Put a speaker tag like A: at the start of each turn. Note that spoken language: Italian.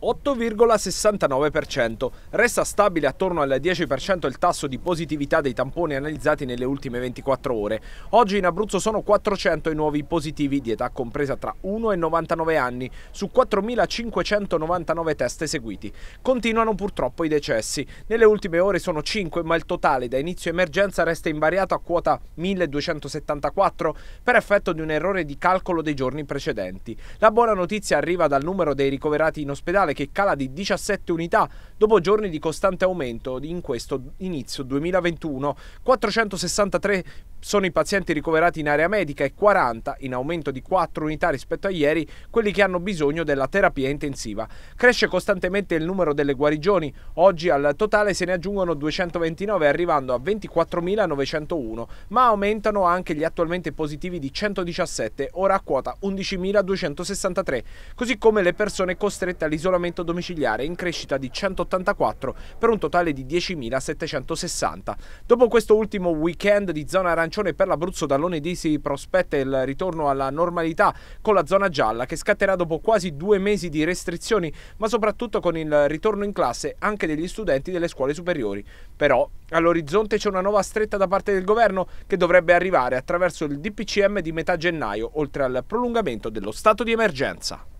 A: 8,69%. Resta stabile attorno al 10% il tasso di positività dei tamponi analizzati nelle ultime 24 ore. Oggi in Abruzzo sono 400 i nuovi positivi di età compresa tra 1 e 99 anni su 4.599 test eseguiti. Continuano purtroppo i decessi. Nelle ultime ore sono 5 ma il totale da inizio emergenza resta invariato a quota 1274 per effetto di un errore di calcolo dei giorni precedenti. La buona notizia arriva dal numero dei ricoverati in ospedale nazionale che cala di 17 unità dopo giorni di costante aumento in questo inizio 2021. 463 sono i pazienti ricoverati in area medica e 40, in aumento di 4 unità rispetto a ieri, quelli che hanno bisogno della terapia intensiva. Cresce costantemente il numero delle guarigioni, oggi al totale se ne aggiungono 229 arrivando a 24.901, ma aumentano anche gli attualmente positivi di 117, ora a quota 11.263, così come le persone costrette all'isolamento domiciliare in crescita di 184 per un totale di 10.760. Dopo questo ultimo weekend di zona arancione arancione per l'Abruzzo da lunedì si prospetta il ritorno alla normalità con la zona gialla che scatterà dopo quasi due mesi di restrizioni ma soprattutto con il ritorno in classe anche degli studenti delle scuole superiori. Però all'orizzonte c'è una nuova stretta da parte del governo che dovrebbe arrivare attraverso il DPCM di metà gennaio oltre al prolungamento dello stato di emergenza.